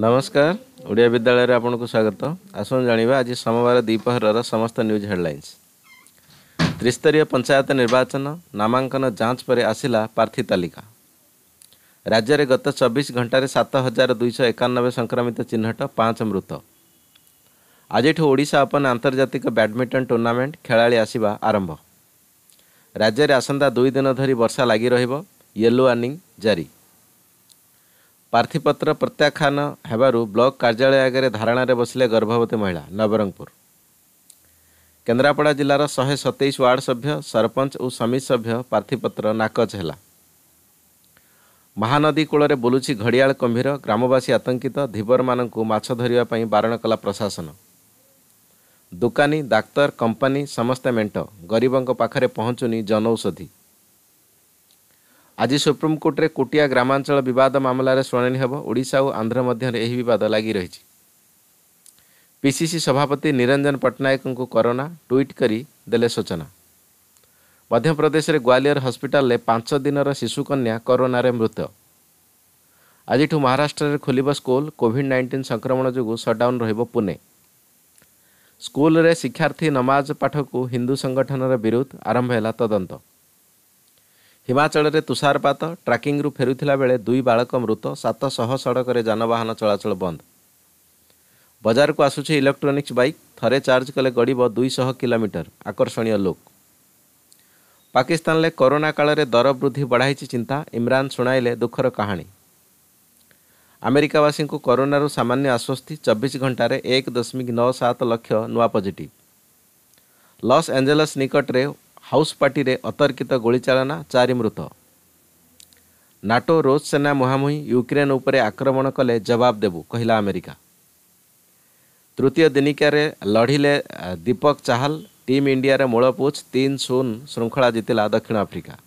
ନମସ୍କାର ଓଡ଼ିଆ ବିଦ୍ୟାଳୟରେ ଆପଣଙ୍କୁ ସ୍ୱାଗତ ଆସନ୍ତୁ ଜାଣିବା ଆଜି ସୋମବାର ଦ୍ୱିପହରର ସମସ୍ତ ନ୍ୟୁଜ୍ ହେଡ଼ଲାଇନ୍ସ ତ୍ରିସ୍ତରୀୟ ପଞ୍ଚାୟତ ନିର୍ବାଚନ ନାମାଙ୍କନ ଯାଞ୍ଚ ପରେ ଆସିଲା ପ୍ରାର୍ଥୀ ତାଲିକା ରାଜ୍ୟରେ ଗତ ଚବିଶ ଘଣ୍ଟାରେ ସାତ ହଜାର ଦୁଇଶହ ଏକାନବେ ସଂକ୍ରମିତ ଚିହ୍ନଟ ପାଞ୍ଚ ମୃତ ଆଜିଠୁ ଓଡ଼ିଶା ଓପନ୍ ଆନ୍ତର୍ଜାତିକ ବ୍ୟାଡ଼ମିଣ୍ଟନ ଟୁର୍ଣ୍ଣାମେଣ୍ଟ ଖେଳାଳି ଆସିବା ଆରମ୍ଭ ରାଜ୍ୟରେ ଆସନ୍ତା ଦୁଇ ଦିନ ଧରି ବର୍ଷା ଲାଗି ରହିବ ୟେଲୋ ୱାର୍ଣ୍ଣିଂ ଜାରି ପ୍ରାର୍ଥୀପତ୍ର ପ୍ରତ୍ୟାଖ୍ୟାନ ହେବାରୁ ବ୍ଲକ୍ କାର୍ଯ୍ୟାଳୟ ଆଗରେ ଧାରଣାରେ ବସିଲେ ଗର୍ଭବତୀ ମହିଳା ନବରଙ୍ଗପୁର କେନ୍ଦ୍ରାପଡ଼ା ଜିଲ୍ଲାର ଶହେ ସତେଇଶ ୱାର୍ଡ ସଭ୍ୟ ସରପଞ୍ଚ ଓ ସମିତି ସଭ୍ୟ ପ୍ରାର୍ଥୀପତ୍ର ନାକଚ ହେଲା ମହାନଦୀ କୂଳରେ ବୁଲୁଛି ଘଡ଼ିଆଳ କମ୍ଭୀର ଗ୍ରାମବାସୀ ଆତଙ୍କିତ ଧୀବରମାନଙ୍କୁ ମାଛ ଧରିବା ପାଇଁ ବାରଣ କଲା ପ୍ରଶାସନ ଦୋକାନୀ ଡାକ୍ତର କମ୍ପାନୀ ସମସ୍ତେ ମେଣ୍ଟ ଗରିବଙ୍କ ପାଖରେ ପହଞ୍ଚୁନି ଜନଔଷଧୀ ଆଜି ସୁପ୍ରିମକୋର୍ଟରେ କୋଟିଆ ଗ୍ରାମାଞ୍ଚଳ ବିବାଦ ମାମଲାରେ ଶୁଣାଣି ହେବ ଓଡ଼ିଶା ଓ ଆନ୍ଧ୍ର ମଧ୍ୟରେ ଏହି ବିବାଦ ଲାଗି ରହିଛି ପିସିସି ସଭାପତି ନିରଞ୍ଜନ ପଟ୍ଟନାୟକଙ୍କୁ କରୋନା ଟ୍ୱିଟ୍ କରି ଦେଲେ ସୂଚନା ମଧ୍ୟପ୍ରଦେଶରେ ଗ୍ୱାଲିୟର ହସ୍ପିଟାଲରେ ପାଞ୍ଚ ଦିନର ଶିଶୁକନ୍ୟା କରୋନାରେ ମୃତ ଆଜିଠୁ ମହାରାଷ୍ଟ୍ରରେ ଖୋଲିବ ସ୍କୁଲ କୋଭିଡ୍ ନାଇଣ୍ଟିନ୍ ସଂକ୍ରମଣ ଯୋଗୁଁ ସଟ୍ଡାଉନ୍ ରହିବ ପୁନେ ସ୍କୁଲରେ ଶିକ୍ଷାର୍ଥୀ ନମାଜ ପାଠକୁ ହିନ୍ଦୁ ସଂଗଠନର ବିରୋଧ ଆରମ୍ଭ ହେଲା ତଦନ୍ତ ହିମାଚଳରେ ତୁଷାରପାତ ଟ୍ରାକିଂରୁ ଫେରୁଥିଲା ବେଳେ ଦୁଇ ବାଳକ ମୃତ ସାତଶହ ସଡ଼କରେ ଯାନବାହନ ଚଳାଚଳ ବନ୍ଦ ବଜାରକୁ ଆସୁଛି ଇଲେକ୍ଟ୍ରୋନିକ୍ସ ବାଇକ୍ ଥରେ ଚାର୍ଜ କଲେ ଗଡ଼ିବ ଦୁଇଶହ କିଲୋମିଟର ଆକର୍ଷଣୀୟ ଲୁକ୍ ପାକିସ୍ତାନରେ କରୋନା କାଳରେ ଦର ବୃଦ୍ଧି ବଢ଼ାଇଛି ଚିନ୍ତା ଇମ୍ରାନ୍ ଶୁଣାଇଲେ ଦୁଃଖର କାହାଣୀ ଆମେରିକାବାସୀଙ୍କୁ କରୋନାରୁ ସାମାନ୍ୟ ଆଶ୍ୱସ୍ତି ଚବିଶ ଘଣ୍ଟାରେ ଏକ ଦଶମିକ ନଅ ସାତ ଲକ୍ଷ ନୂଆ ପଜିଟିଭ୍ ଲସ୍ ଏଞ୍ଜେଲସ୍ ନିକଟରେ ହାଉସ୍ ପାର୍ଟିରେ ଅତର୍କିତ ଗୁଳିଚାଳନା ଚାରି ମୃତ ନାଟୋ ରୁଷ ସେନା ମୁହାଁମୁହିଁ ୟୁକ୍ରେନ୍ ଉପରେ ଆକ୍ରମଣ କଲେ ଜବାବ ଦେବୁ କହିଲା ଆମେରିକା ତୃତୀୟ ଦିନିକିଆରେ ଲଢ଼ିଲେ ଦୀପକ ଚାହାଲ ଟିମ୍ ଇଣ୍ଡିଆରେ ମୂଳପୁଚ୍ ତିନି ଶୂନ ଶୃଙ୍ଖଳା ଜିତିଲା ଦକ୍ଷିଣ ଆଫ୍ରିକା